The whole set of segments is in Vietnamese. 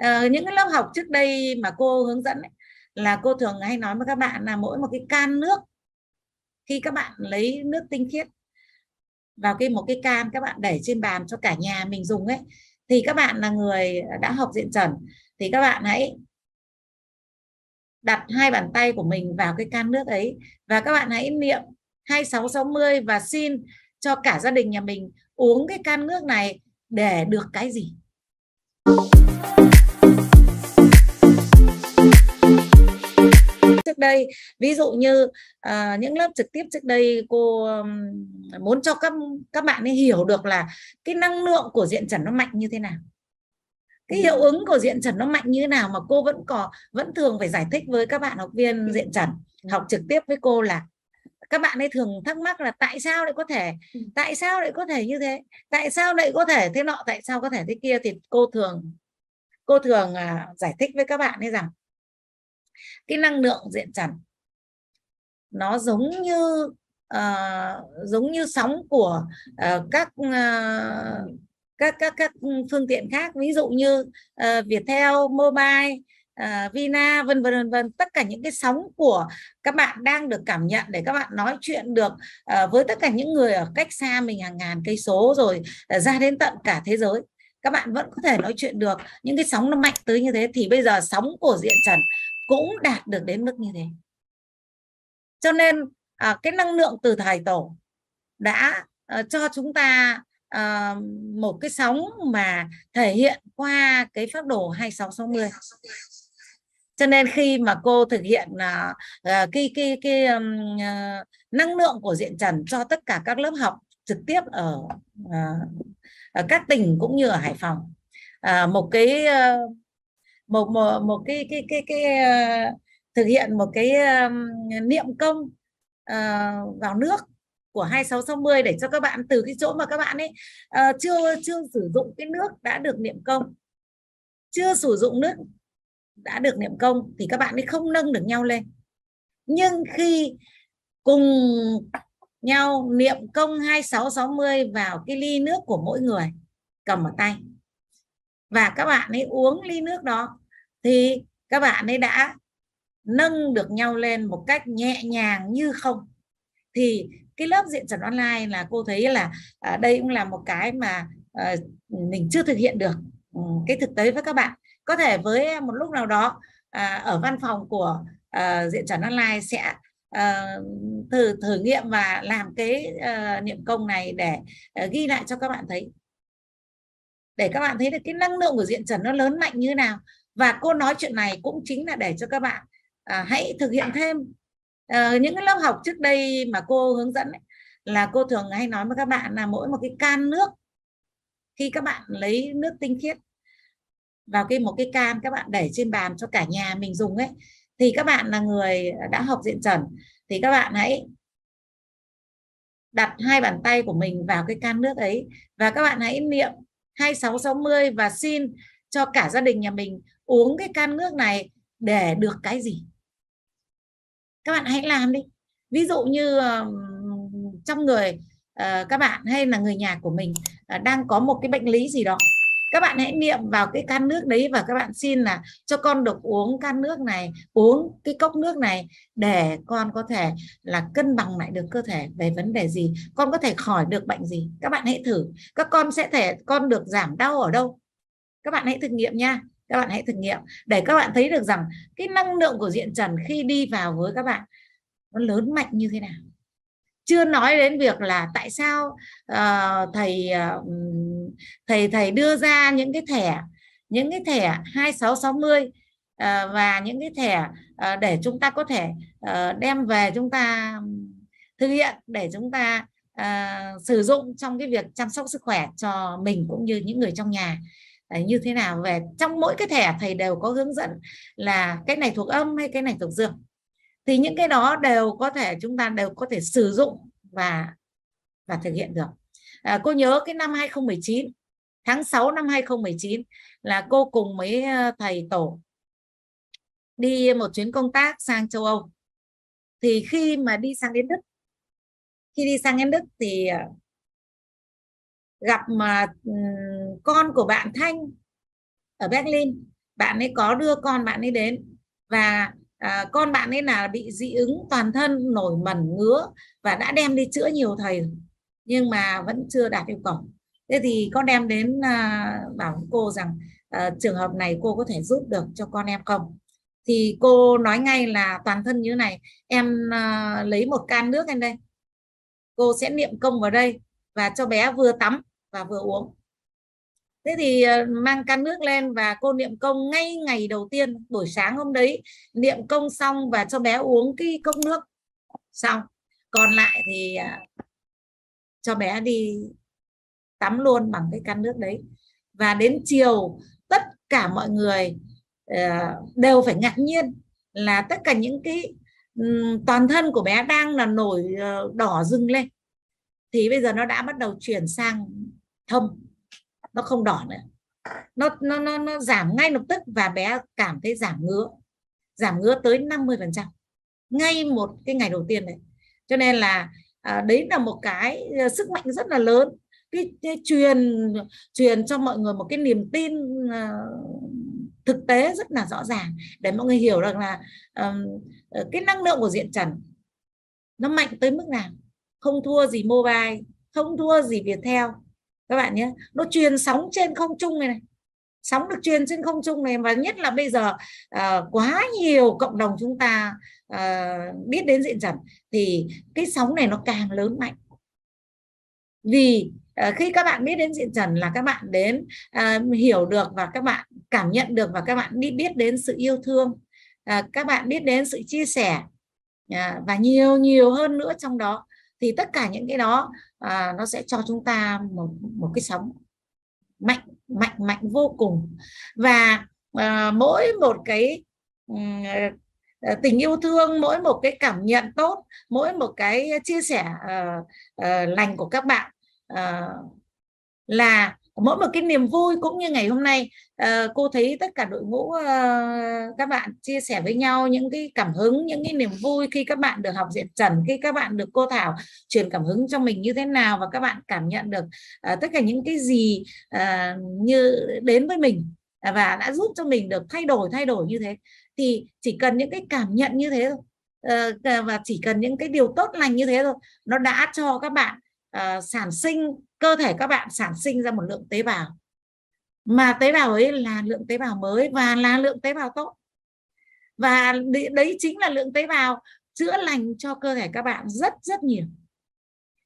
Ờ, những cái lớp học trước đây mà cô hướng dẫn ấy, là cô thường hay nói với các bạn là mỗi một cái can nước khi các bạn lấy nước tinh khiết vào cái một cái can các bạn để trên bàn cho cả nhà mình dùng ấy thì các bạn là người đã học diện trần thì các bạn hãy đặt hai bàn tay của mình vào cái can nước ấy và các bạn hãy niệm 2660 và xin cho cả gia đình nhà mình uống cái can nước này để được cái gì. Thank you trước đây ví dụ như à, những lớp trực tiếp trước đây cô muốn cho các các bạn ấy hiểu được là cái năng lượng của diện trần nó mạnh như thế nào cái hiệu ừ. ứng của diện trần nó mạnh như thế nào mà cô vẫn có vẫn thường phải giải thích với các bạn học viên diện trần học trực tiếp với cô là các bạn ấy thường thắc mắc là tại sao lại có thể ừ. tại sao lại có thể như thế tại sao lại có thể thế nọ tại sao có thể thế kia thì cô thường cô thường à, giải thích với các bạn ấy rằng cái năng lượng diện trần nó giống như uh, giống như sóng của uh, các uh, các các các phương tiện khác ví dụ như uh, Viettel, Mobile, uh, Vina vân vân vân vân tất cả những cái sóng của các bạn đang được cảm nhận để các bạn nói chuyện được uh, với tất cả những người ở cách xa mình hàng ngàn cây số rồi uh, ra đến tận cả thế giới các bạn vẫn có thể nói chuyện được những cái sóng nó mạnh tới như thế thì bây giờ sóng của diện trần cũng đạt được đến mức như thế cho nên à, cái năng lượng từ thầy tổ đã à, cho chúng ta à, một cái sóng mà thể hiện qua cái pháp đồ 2660 cho nên khi mà cô thực hiện à, ờ, cái cái cái um, năng lượng của diện trần cho tất cả các lớp học trực tiếp ở, à, ở các tỉnh cũng như ở Hải Phòng à, một cái uh, một một một cái cái cái cái, uh, thực hiện một cái uh, niệm công uh, vào nước của 2660 để cho các bạn từ cái chỗ mà các bạn ấy uh, chưa chưa sử dụng cái nước đã được niệm công chưa sử dụng nước đã được niệm công thì các bạn ấy không nâng được nhau lên nhưng khi cùng nhau niệm công 2660 vào cái ly nước của mỗi người cầm ở tay và các bạn ấy uống ly nước đó thì các bạn ấy đã nâng được nhau lên một cách nhẹ nhàng như không thì cái lớp diện trần online là cô thấy là à, đây cũng là một cái mà à, mình chưa thực hiện được ừ, cái thực tế với các bạn có thể với một lúc nào đó à, ở văn phòng của à, diện trần online sẽ à, thử thử nghiệm và làm cái à, niệm công này để à, ghi lại cho các bạn thấy để các bạn thấy được cái năng lượng của diện trần nó lớn mạnh như thế nào và cô nói chuyện này cũng chính là để cho các bạn à, hãy thực hiện thêm à, những cái lớp học trước đây mà cô hướng dẫn ấy, là cô thường hay nói với các bạn là mỗi một cái can nước khi các bạn lấy nước tinh khiết vào cái một cái can các bạn để trên bàn cho cả nhà mình dùng ấy thì các bạn là người đã học diện trần thì các bạn hãy đặt hai bàn tay của mình vào cái can nước ấy và các bạn hãy niệm 2660 và xin cho cả gia đình nhà mình uống cái can nước này để được cái gì các bạn hãy làm đi ví dụ như trong người ờ, các bạn hay là người nhà của mình ờ, đang có một cái bệnh lý gì đó các bạn hãy niệm vào cái can nước đấy và các bạn xin là cho con được uống can nước này uống cái cốc nước này để con có thể là cân bằng lại được cơ thể về vấn đề gì con có thể khỏi được bệnh gì các bạn hãy thử các con sẽ thể con được giảm đau ở đâu các bạn hãy thực nghiệm nha các bạn hãy thử nghiệm để các bạn thấy được rằng cái năng lượng của diện trần khi đi vào với các bạn nó lớn mạnh như thế nào chưa nói đến việc là tại sao uh, thầy uh, thầy thầy đưa ra những cái thẻ những cái thẻ 2660 uh, ờ, và những cái thẻ uh, để chúng ta có thể uh, đem về chúng ta thực hiện để chúng ta uh, sử dụng trong cái việc chăm sóc sức khỏe cho mình cũng như những người trong nhà như thế nào về trong mỗi cái thẻ thầy đều có hướng dẫn là cái này thuộc âm hay cái này thuộc dương thì những cái đó đều có thể chúng ta đều có thể sử dụng và và thực hiện được à, cô nhớ cái năm 2019 tháng 6 năm 2019 là cô cùng mấy ờ, thầy tổ đi một chuyến công tác sang châu Âu thì khi mà đi sang đến Đức khi đi sang đến Đức thì ờ, gặp mà ừ, con của bạn Thanh ở Berlin bạn ấy có đưa con bạn ấy đến và à, con bạn ấy là bị dị ứng toàn thân nổi mẩn ngứa và đã đem đi chữa nhiều thầy nhưng mà vẫn chưa đạt yêu cầu thế thì con đem đến à, bảo cô rằng à, trường hợp này cô có thể giúp được cho con em không thì cô nói ngay là toàn thân như này em à, lấy một can nước lên đây cô sẽ niệm công vào đây và cho bé vừa tắm và vừa uống thế thì ờ, mang can nước lên và cô niệm công ngay ngày đầu tiên buổi sáng hôm đấy niệm công xong và cho bé uống cái cốc nước xong còn lại thì à, cho bé đi tắm luôn bằng cái can nước đấy và đến chiều tất cả mọi người ờ, đều phải ngạc nhiên là tất cả những cái toàn thân của bé đang là nổi ờ, đỏ rừng lên thì bây giờ nó đã bắt đầu chuyển sang thâm nó không đỏ nữa nó nó nó, nó giảm ngay lập tức và bé cảm thấy giảm ngứa giảm ngứa tới 50 phần trăm ngay một cái ngày đầu tiên đấy cho nên là à, đấy là một cái à, sức mạnh rất là lớn cái, cái truyền truyền cho mọi người một cái niềm tin à, thực tế rất là rõ ràng để mọi người hiểu rằng là um, cái năng lượng của diện trần nó mạnh tới mức nào không thua gì mobile không thua gì viettel các bạn nhé nó truyền sóng trên không trung này, này sóng được truyền trên không trung này và nhất là bây giờ uh, quá nhiều cộng đồng chúng ta uh, biết đến diện trần thì cái sóng này nó càng lớn mạnh vì à, khi các bạn biết đến diện trần là các bạn đến uh, hiểu được và các bạn cảm nhận được và các bạn đi biết đến sự yêu thương uh, các bạn biết đến sự chia sẻ uh, và nhiều nhiều hơn nữa trong đó thì tất cả những cái đó à, nó sẽ cho chúng ta một một cái sóng mạnh mạnh mạnh vô cùng và à, mỗi một cái à, tình yêu thương mỗi một cái cảm nhận tốt mỗi một cái chia sẻ uh, uh, lành của các bạn uh, là mỗi một cái niềm vui cũng như ngày hôm nay ờ, cô thấy tất cả đội ngũ ờ, các bạn chia sẻ với nhau những cái cảm hứng những cái niềm vui khi các bạn được học diện trần khi các bạn được cô thảo truyền cảm hứng cho mình như thế nào và các bạn cảm nhận được ờ, tất cả những cái gì như đến với mình và đã giúp cho mình được thay đổi thay đổi như thế thì chỉ cần những cái cảm nhận như thế thôi và chỉ cần những cái điều tốt lành như thế thôi nó đã cho các bạn uh, sản sinh cơ thể các bạn sản sinh ra một lượng tế bào mà tế bào ấy là lượng tế bào mới và là lượng tế bào tốt và đấy chính là lượng tế bào chữa lành cho cơ thể các bạn rất rất nhiều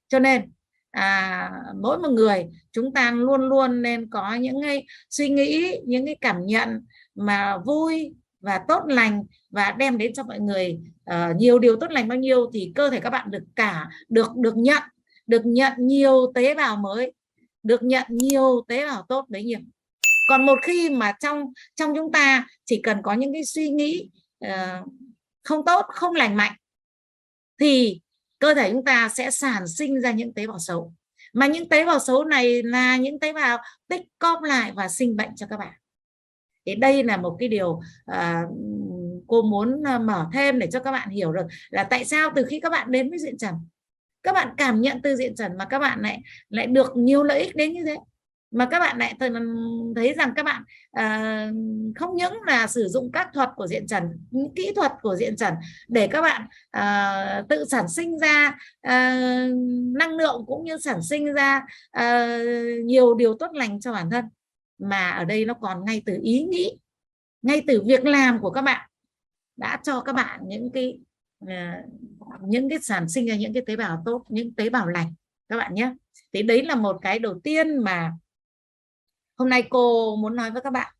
cho nên à, mỗi một người chúng ta luôn luôn nên có những cái suy nghĩ những cái cảm nhận mà vui và tốt lành và đem đến cho mọi người uh, nhiều điều tốt lành bao nhiêu thì cơ thể các bạn được cả được được nhận được nhận nhiều tế bào mới được nhận nhiều tế bào tốt đấy nhỉ? còn một khi mà trong trong chúng ta chỉ cần có những cái suy nghĩ uh, không tốt không lành mạnh thì cơ thể chúng ta sẽ sản sinh ra những tế bào xấu mà những tế bào xấu này là những tế bào tích cóp lại và sinh bệnh cho các bạn thì đây là một cái điều uh, cô muốn ờ, mở thêm để cho các bạn hiểu được là tại sao từ khi các bạn đến với diện trần các bạn cảm nhận từ diện trần mà các bạn lại lại được nhiều lợi ích đến như thế mà các bạn lại thấy rằng các bạn à, không những là sử dụng các thuật của diện trần những kỹ thuật của diện trần để các bạn à, tự sản sinh ra à, năng lượng cũng như sản sinh ra à, nhiều điều tốt lành cho bản thân mà ở đây nó còn ngay từ ý nghĩ ngay từ việc làm của các bạn đã cho các bạn những cái À, những cái sản sinh ra những cái tế bào tốt những tế bào lành các bạn nhé thì đấy là một cái đầu tiên mà hôm nay cô muốn nói với các bạn